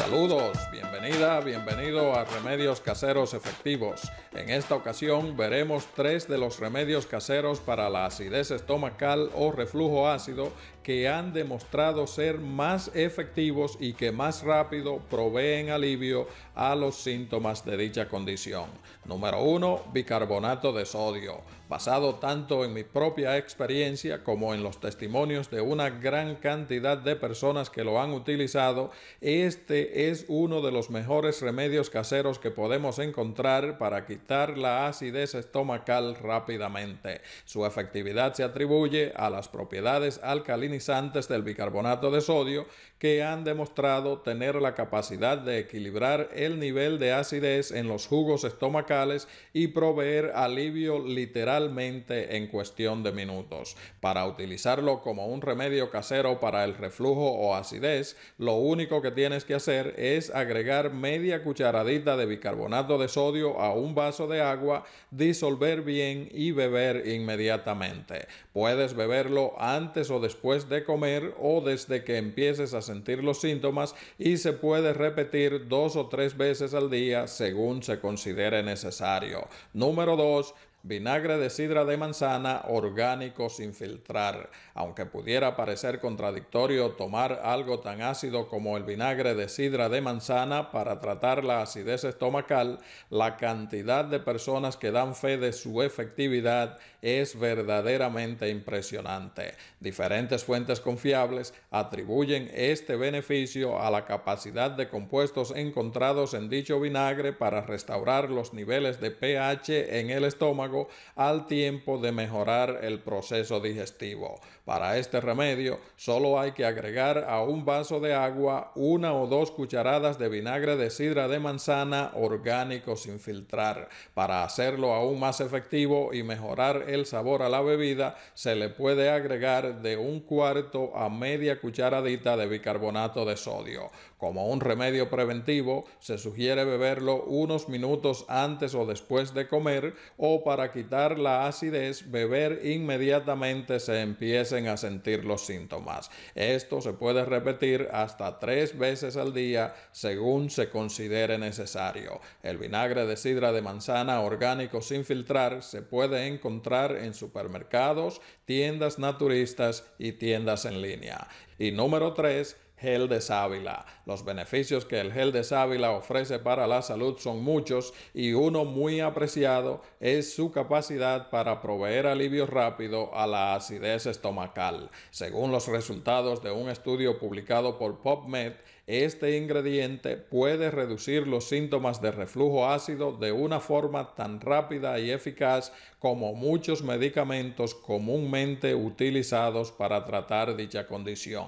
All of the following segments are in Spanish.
Saludos, bienvenidos. Bienvenida, bienvenido a Remedios Caseros Efectivos. En esta ocasión veremos tres de los remedios caseros para la acidez estomacal o reflujo ácido que han demostrado ser más efectivos y que más rápido proveen alivio a los síntomas de dicha condición. Número uno, Bicarbonato de sodio. Basado tanto en mi propia experiencia como en los testimonios de una gran cantidad de personas que lo han utilizado, este es uno de los mejores remedios caseros que podemos encontrar para quitar la acidez estomacal rápidamente. Su efectividad se atribuye a las propiedades alcalinizantes del bicarbonato de sodio que han demostrado tener la capacidad de equilibrar el nivel de acidez en los jugos estomacales y proveer alivio literalmente en cuestión de minutos. Para utilizarlo como un remedio casero para el reflujo o acidez, lo único que tienes que hacer es agregar media cucharadita de bicarbonato de sodio a un vaso de agua, disolver bien y beber inmediatamente. Puedes beberlo antes o después de comer o desde que empieces a sentir los síntomas y se puede repetir dos o tres veces al día según se considere necesario. Número 2 vinagre de sidra de manzana orgánico sin filtrar. Aunque pudiera parecer contradictorio tomar algo tan ácido como el vinagre de sidra de manzana para tratar la acidez estomacal, la cantidad de personas que dan fe de su efectividad es verdaderamente impresionante. Diferentes fuentes confiables atribuyen este beneficio a la capacidad de compuestos encontrados en dicho vinagre para restaurar los niveles de pH en el estómago al tiempo de mejorar el proceso digestivo. Para este remedio solo hay que agregar a un vaso de agua una o dos cucharadas de vinagre de sidra de manzana orgánico sin filtrar. Para hacerlo aún más efectivo y mejorar el sabor a la bebida, se le puede agregar de un cuarto a media cucharadita de bicarbonato de sodio. Como un remedio preventivo, se sugiere beberlo unos minutos antes o después de comer o para para quitar la acidez, beber inmediatamente se empiecen a sentir los síntomas. Esto se puede repetir hasta tres veces al día según se considere necesario. El vinagre de sidra de manzana orgánico sin filtrar se puede encontrar en supermercados, tiendas naturistas y tiendas en línea. Y número tres, gel de sábila. Los beneficios que el gel de sábila ofrece para la salud son muchos y uno muy apreciado es su capacidad para proveer alivio rápido a la acidez estomacal. Según los resultados de un estudio publicado por PubMed, este ingrediente puede reducir los síntomas de reflujo ácido de una forma tan rápida y eficaz como muchos medicamentos comúnmente utilizados para tratar dicha condición.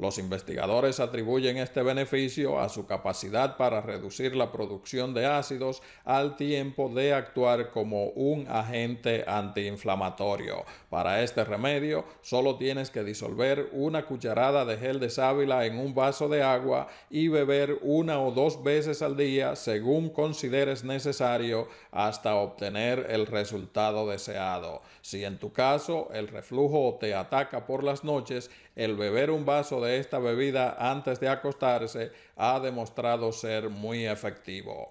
Los investigadores atribuyen este beneficio a su capacidad para reducir la producción de ácidos al tiempo de actuar como un agente antiinflamatorio. Para este remedio, solo tienes que disolver una cucharada de gel de sábila en un vaso de agua y beber una o dos veces al día según consideres necesario hasta obtener el resultado deseado. Si en tu caso el reflujo te ataca por las noches, el beber un vaso de esta bebida antes de acostarse ha demostrado ser muy efectivo.